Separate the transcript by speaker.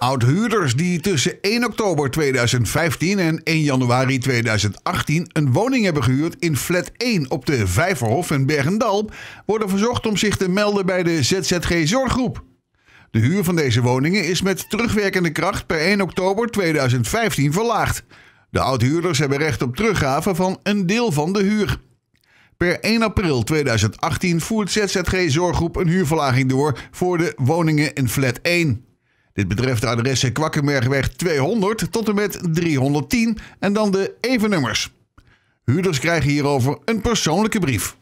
Speaker 1: Oudhuurders die tussen 1 oktober 2015 en 1 januari 2018 een woning hebben gehuurd in flat 1 op de Vijverhof in Bergendalp, worden verzocht om zich te melden bij de ZZG Zorggroep. De huur van deze woningen is met terugwerkende kracht per 1 oktober 2015 verlaagd. De oudhuurders hebben recht op teruggave van een deel van de huur. Per 1 april 2018 voert ZZG Zorggroep een huurverlaging door voor de woningen in flat 1. Dit betreft de adressen Kwakkenbergweg 200 tot en met 310 en dan de evennummers. Huurders krijgen hierover een persoonlijke brief.